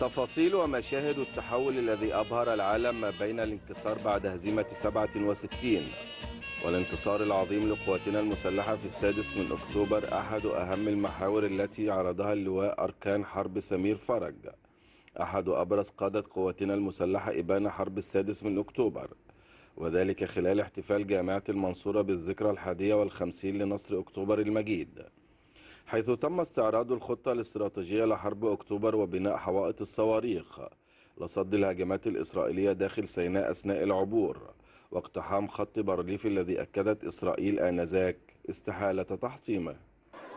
تفاصيل ومشاهد التحول الذي أبهر العالم ما بين الانكسار بعد هزيمة 67 والانتصار العظيم لقواتنا المسلحة في السادس من أكتوبر أحد أهم المحاور التي عرضها اللواء أركان حرب سمير فرج أحد أبرز قادة قواتنا المسلحة إبان حرب السادس من أكتوبر وذلك خلال احتفال جامعة المنصورة بالذكرى الحادية والخمسين لنصر أكتوبر المجيد حيث تم استعراض الخطة الاستراتيجية لحرب أكتوبر وبناء حوائط الصواريخ لصد الهجمات الإسرائيلية داخل سيناء أثناء العبور واقتحام خط بارليف الذي أكدت إسرائيل آنذاك استحالة تحطيمه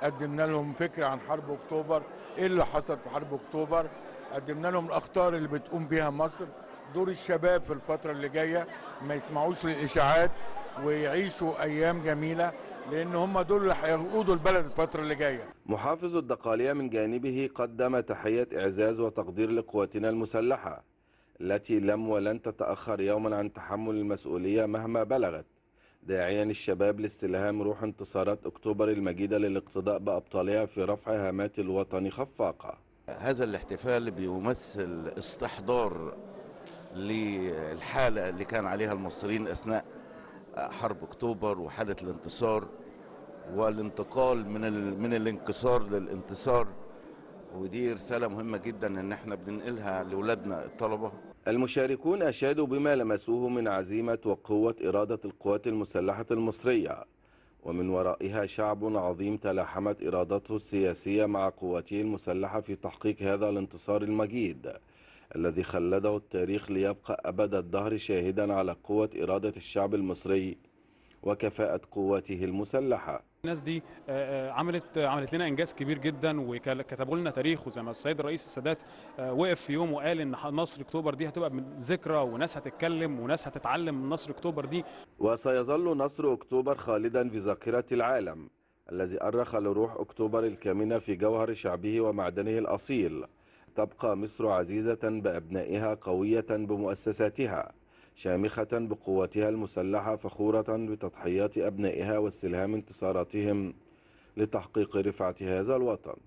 قدمنا لهم فكرة عن حرب أكتوبر إيه اللي حصل في حرب أكتوبر قدمنا لهم الأخطار اللي بتقوم بها مصر دور الشباب في الفترة اللي جاية ما يسمعوش للإشاعات ويعيشوا أيام جميلة لان هم دول اللي هيقودوا البلد الفتره اللي جايه محافظ الدقاليه من جانبه قدم تحيه اعزاز وتقدير لقواتنا المسلحه التي لم ولن تتاخر يوما عن تحمل المسؤوليه مهما بلغت داعيا الشباب لاستلهام روح انتصارات اكتوبر المجيده للاقتضاء بابطالها في رفع هامات الوطن خفاقه هذا الاحتفال بيمثل استحضار للحاله اللي كان عليها المصريين اثناء حرب اكتوبر وحاله الانتصار والانتقال من ال... من الانكسار للانتصار ودي رساله مهمه جدا ان احنا بننقلها لاولادنا الطلبه المشاركون اشادوا بما لمسوه من عزيمه وقوه اراده القوات المسلحه المصريه ومن ورائها شعب عظيم تلاحمت ارادته السياسيه مع قواته المسلحه في تحقيق هذا الانتصار المجيد الذي خلده التاريخ ليبقى أبد الدهر شاهدا على قوة إرادة الشعب المصري وكفاءة قواته المسلحة الناس دي آه، آه، عملت عملت لنا انجاز كبير جدا وكتبوا لنا تاريخ وزي ما السيد الرئيس السادات آه، وقف في يوم وقال ان نصر اكتوبر دي هتبقى من ذكرى وناس هتتكلم وناس هتتعلم من نصر اكتوبر دي وسيظل نصر اكتوبر خالدا في ذاكره العالم الذي ارخ لروح اكتوبر الكامنه في جوهر شعبه ومعدنه الاصيل تبقى مصر عزيزة بأبنائها قوية بمؤسساتها شامخة بقوتها المسلحة فخورة بتضحيات أبنائها واستلهام انتصاراتهم لتحقيق رفعة هذا الوطن